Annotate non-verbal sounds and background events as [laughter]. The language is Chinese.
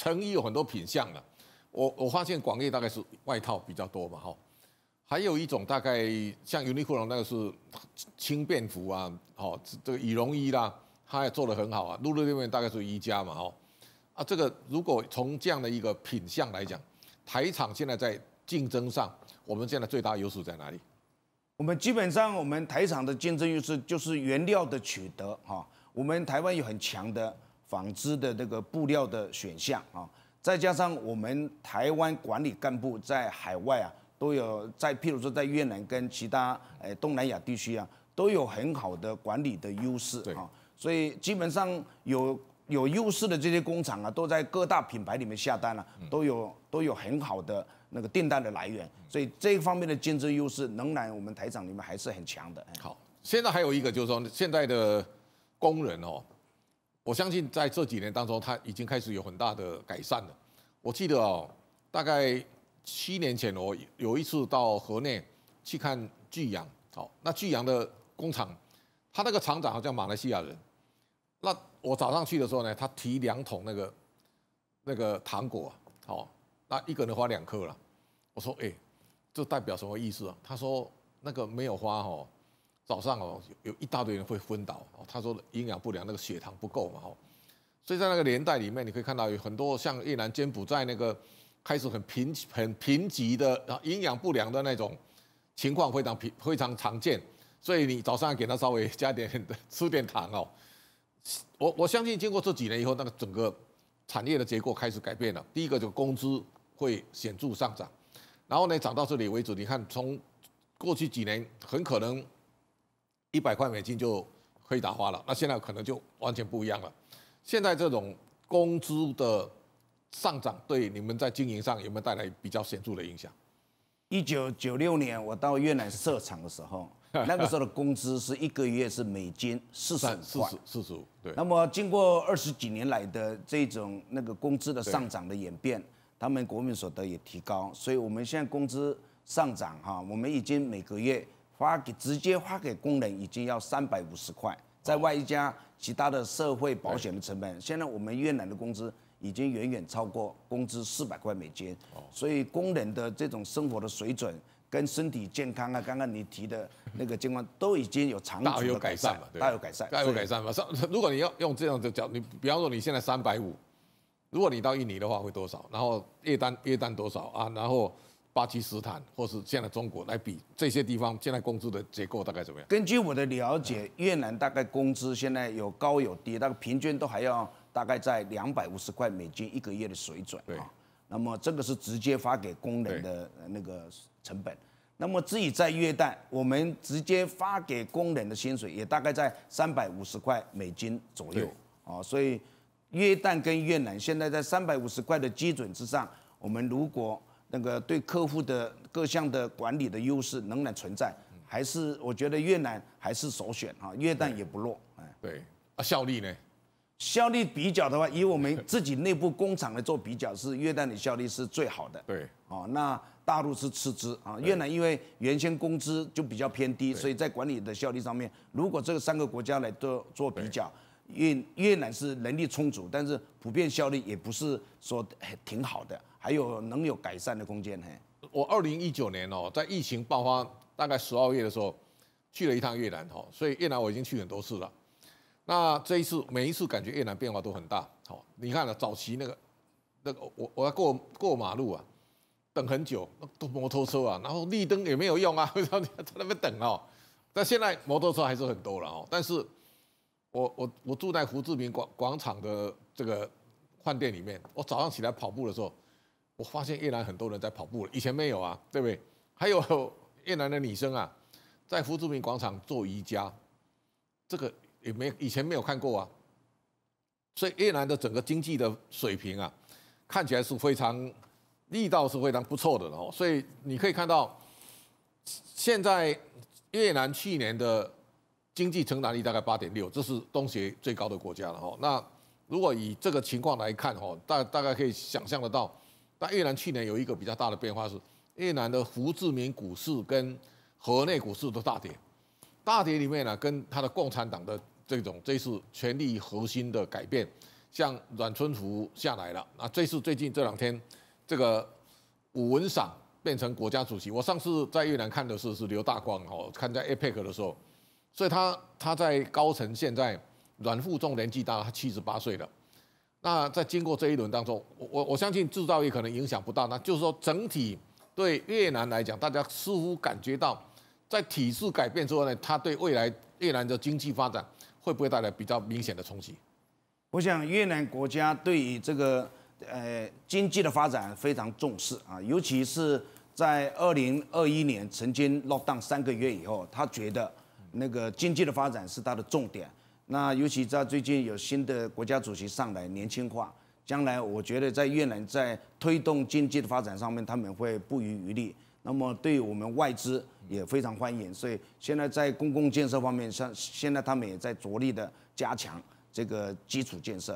成衣有很多品相的，我我发现广业大概是外套比较多嘛哈，还有一种大概像优衣库、那个是轻便服啊，好这个羽绒衣啦，它也做的很好啊。露露这边大概是宜家嘛哦，啊这个如果从这样的一个品相来讲，台厂现在在竞争上，我们现在最大优势在哪里？我们基本上我们台厂的竞争优势就是原料的取得哈，我们台湾有很强的。纺织的那个布料的选项啊，再加上我们台湾管理干部在海外啊，都有在，譬如说在越南跟其他诶东南亚地区啊，都有很好的管理的优势啊，所以基本上有有优势的这些工厂啊，都在各大品牌里面下单了，都有都有很好的那个订单的来源，所以这一方面的竞争优势，仍然我们台厂里面还是很强的。好，现在还有一个就是说现在的工人哦。我相信在这几年当中，他已经开始有很大的改善了。我记得哦，大概七年前哦，有一次到河内去看巨阳，好，那巨阳的工厂，他那个厂长好像马来西亚人。那我早上去的时候呢，他提两桶那个那个糖果，好，那一个人花两颗了。我说，哎，这代表什么意思啊？他说，那个没有花哦。早上哦，有一大堆人会昏倒哦。他说营养不良，那个血糖不够嘛哦。所以在那个年代里面，你可以看到有很多像越南、柬埔寨那个开始很贫很贫瘠的，然后营养不良的那种情况非常平非常常见。所以你早上给他稍微加点 [laughs] 吃点糖哦。我我相信经过这几年以后，那个整个产业的结构开始改变了。第一个就是工资会显著上涨，然后呢涨到这里为止，你看从过去几年很可能。一百块美金就可以打花了，那现在可能就完全不一样了。现在这种工资的上涨，对你们在经营上有没有带来比较显著的影响？一九九六年我到越南设厂的时候，[laughs] 那个时候的工资是一个月是美金四十四十四十五。对。那么经过二十几年来的这种那个工资的上涨的演变，他们国民所得也提高，所以我们现在工资上涨哈，我们已经每个月。发给直接发给工人已经要三百五十块，在外加其他的社会保险的成本。现在我们越南的工资已经远远超过工资四百块美金，所以工人的这种生活的水准跟身体健康啊，刚刚你提的那个健康都已经有长有改善了，大有改善，大有改善嘛。如果你要用这样的角，你，比方说你现在三百五，如果你到印尼的话会多少？然后月单月单多少啊？然后。巴基斯坦或是现在中国来比，这些地方现在工资的结构大概怎么样？根据我的了解，越南大概工资现在有高有低，大概平均都还要大概在两百五十块美金一个月的水准。对。那么这个是直接发给工人的那个成本。那么自己在约旦，我们直接发给工人的薪水也大概在三百五十块美金左右。啊，所以约旦跟越南现在在三百五十块的基准之上，我们如果那个对客户的各项的管理的优势仍然存在，还是我觉得越南还是首选啊，越南也不弱，哎，对，啊，效率呢？效率比较的话，以我们自己内部工厂来做比较，是越南的效率是最好的。对，哦，那大陆是次之啊，越南因为原先工资就比较偏低，所以在管理的效率上面，如果这三个国家来做做比较，越越南是能力充足，但是普遍效率也不是说很挺好的。还有能有改善的空间呢。我二零一九年哦，在疫情爆发大概十二月的时候，去了一趟越南哦，所以越南我已经去很多次了。那这一次每一次感觉越南变化都很大。好，你看了早期那个，那个我我要过过马路啊，等很久，那都摩托车啊，然后绿灯也没有用啊，为什么在那边等哦？但现在摩托车还是很多了哦。但是，我我我住在胡志明广广场的这个饭店里面，我早上起来跑步的时候。我发现越南很多人在跑步了，以前没有啊，对不对？还有 [laughs] 越南的女生啊，在胡志明广场做瑜伽，这个也没以前没有看过啊。所以越南的整个经济的水平啊，看起来是非常力道是非常不错的哦。所以你可以看到，现在越南去年的经济成长率大概八点六，这是东协最高的国家了哦。那如果以这个情况来看哦，大大概可以想象得到。但越南去年有一个比较大的变化是，越南的胡志明股市跟河内股市都大跌，大跌里面呢，跟他的共产党的这种这是权力核心的改变，像阮春福下来了，啊，这是最近这两天，这个武文赏变成国家主席，我上次在越南看的是是刘大光哦，看在 APEC 的时候，所以他他在高层现在阮富仲年纪大他七十八岁了。那在经过这一轮当中，我我我相信制造业可能影响不大。那就是说，整体对越南来讲，大家似乎感觉到，在体制改变之后呢，它对未来越南的经济发展会不会带来比较明显的冲击？我想越南国家对于这个呃经济的发展非常重视啊，尤其是在二零二一年曾经落档三个月以后，他觉得那个经济的发展是他的重点。那尤其在最近有新的国家主席上来，年轻化，将来我觉得在越南在推动经济的发展上面，他们会不遗余力。那么对我们外资也非常欢迎，所以现在在公共建设方面上，现在他们也在着力的加强这个基础建设。